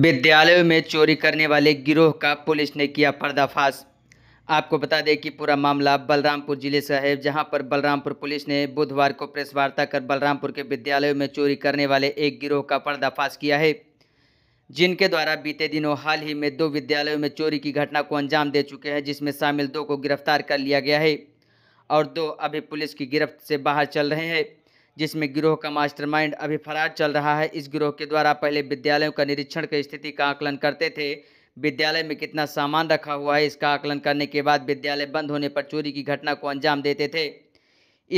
विद्यालयों में चोरी करने वाले गिरोह का पुलिस ने किया पर्दाफाश आपको बता दें कि पूरा मामला बलरामपुर जिले से है जहां पर बलरामपुर पुलिस ने बुधवार को प्रेस वार्ता कर बलरामपुर के विद्यालयों में चोरी करने वाले एक गिरोह का पर्दाफाश किया है जिनके द्वारा बीते दिनों हाल ही में दो विद्यालयों में चोरी की घटना को अंजाम दे चुके हैं जिसमें शामिल दो को गिरफ्तार कर लिया गया है और दो अभी पुलिस की गिरफ्त से बाहर चल रहे हैं जिसमें गिरोह का मास्टरमाइंड अभी फरार चल रहा है इस गिरोह के द्वारा पहले विद्यालयों का निरीक्षण कर स्थिति का आकलन करते थे विद्यालय में कितना सामान रखा हुआ है इसका आकलन करने के बाद विद्यालय बंद होने पर चोरी की घटना को अंजाम देते थे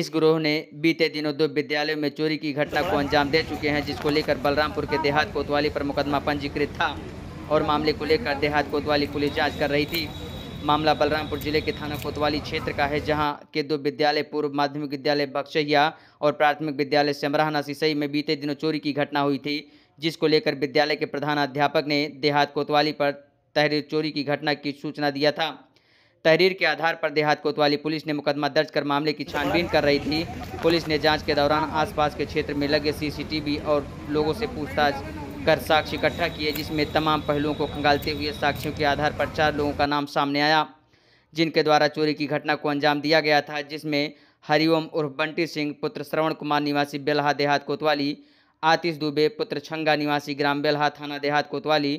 इस गिरोह ने बीते दिनों दो विद्यालयों में चोरी की घटना को अंजाम दे चुके हैं जिसको लेकर बलरामपुर के देहात कोतवाली पर मुकदमा पंजीकृत था और मामले को लेकर देहात कोतवाली पुलिस जांच कर रही थी मामला बलरामपुर जिले के थाना कोतवाली क्षेत्र का है जहां के दो विद्यालय पूर्व माध्यमिक विद्यालय बक्सैया और प्राथमिक विद्यालय सेमराहना सिसई में बीते दिनों चोरी की घटना हुई थी जिसको लेकर विद्यालय के प्रधानाध्यापक ने देहात कोतवाली पर तहरीर चोरी की घटना की सूचना दिया था तहरीर के आधार पर देहात कोतवाली पुलिस ने मुकदमा दर्ज कर मामले की छानबीन कर रही थी पुलिस ने जांच के दौरान आसपास के क्षेत्र में लगे सीसीटीवी और लोगों से पूछताछ कर साक्ष्य इकट्ठा किए जिसमें तमाम पहलुओं को खंगालते हुए साक्ष्यों के आधार पर चार लोगों का नाम सामने आया जिनके द्वारा चोरी की घटना को अंजाम दिया गया था जिसमें हरिओम उर्फ बंटी सिंह पुत्र श्रवण कुमार निवासी बेलहा देहात कोतवाली आतिश दुबे पुत्र छंगा निवासी ग्राम बेलहा थाना देहात कोतवाली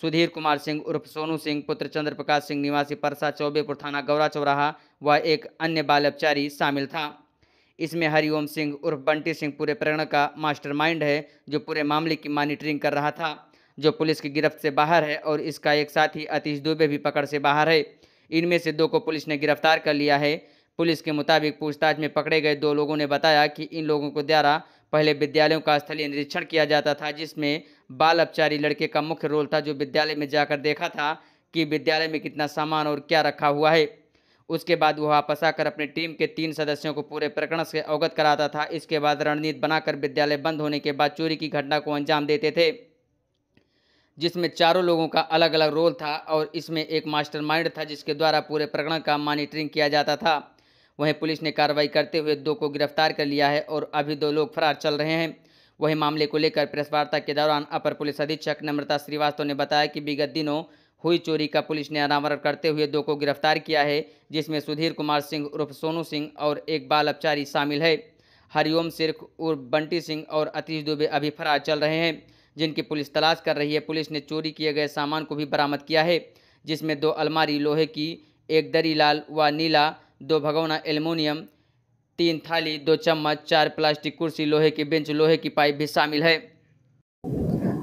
सुधीर कुमार सिंह उर्फ सोनू सिंह पुत्र चंद्र प्रकाश सिंह निवासी परसा चौबेपुर थाना गौरा चौराहा व एक अन्य बाल शामिल था इसमें हरिओम सिंह उर्फ बंटी सिंह पूरे प्रकरण का मास्टरमाइंड है जो पूरे मामले की मॉनिटरिंग कर रहा था जो पुलिस की गिरफ्त से बाहर है और इसका एक साथ ही अतीश दुबे भी पकड़ से बाहर है इनमें से दो को पुलिस ने गिरफ्तार कर लिया है पुलिस के मुताबिक पूछताछ में पकड़े गए दो लोगों ने बताया कि इन लोगों को द्वारा पहले विद्यालयों का स्थलीय निरीक्षण किया जाता था जिसमें बाल अपचारी लड़के का मुख्य रोल था जो विद्यालय में जाकर देखा था कि विद्यालय में कितना सामान और क्या रखा हुआ है उसके बाद वह वापस आकर अपनी टीम के तीन सदस्यों को पूरे प्रकरण से अवगत कराता था इसके बाद रणनीति बनाकर विद्यालय बंद होने के बाद चोरी की घटना को अंजाम देते थे जिसमें चारों लोगों का अलग अलग रोल था और इसमें एक मास्टरमाइंड था जिसके द्वारा पूरे प्रकरण का मॉनिटरिंग किया जाता था वहीं पुलिस ने कार्रवाई करते हुए दो को गिरफ्तार कर लिया है और अभी दो लोग फरार चल रहे हैं वहीं मामले को लेकर प्रेस वार्ता के दौरान अपर पुलिस अधीक्षक नम्रता श्रीवास्तव ने बताया कि विगत दिनों हुई चोरी का पुलिस ने अनावरण करते हुए दो को गिरफ्तार किया है जिसमें सुधीर कुमार सिंह उर्फ सोनू सिंह और एक बाल अपचारी शामिल है हरिओम सिर्ख उर्फ बंटी सिंह और अतीश दुबे अभी फरार चल रहे हैं जिनकी पुलिस तलाश कर रही है पुलिस ने चोरी किए गए सामान को भी बरामद किया है जिसमें दो अलमारी लोहे की एक दरी लाल व नीला दो भगौना एल्युमिनियम तीन थाली दो चम्मच चार प्लास्टिक कुर्सी लोहे की बेंच लोहे की पाइप भी शामिल है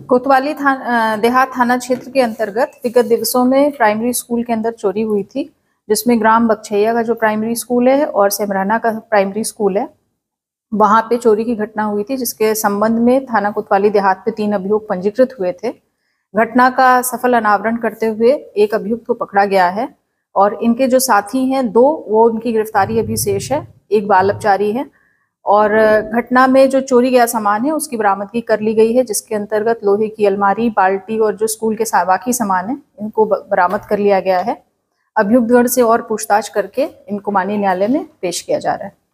कोतवाली थाना देहात थाना क्षेत्र के अंतर्गत विगत दिवसों में प्राइमरी स्कूल के अंदर चोरी हुई थी जिसमें ग्राम बक्छैया का जो प्राइमरी स्कूल है और सेमराना का प्राइमरी स्कूल है वहां पे चोरी की घटना हुई थी जिसके संबंध में थाना कोतवाली देहात पे तीन अभियोग पंजीकृत हुए थे घटना का सफल अनावरण करते हुए एक अभियुक्त को पकड़ा गया है और इनके जो साथी हैं दो वो उनकी गिरफ्तारी अभी शेष है एक बाल अपचारी है और घटना में जो चोरी गया सामान है उसकी बरामदगी कर ली गई है जिसके अंतर्गत लोहे की अलमारी बाल्टी और जो स्कूल के बाकी सामान है इनको बरामद कर लिया गया है अभियुक्तगढ़ से और पूछताछ करके इनको माननीय न्यायालय में पेश किया जा रहा है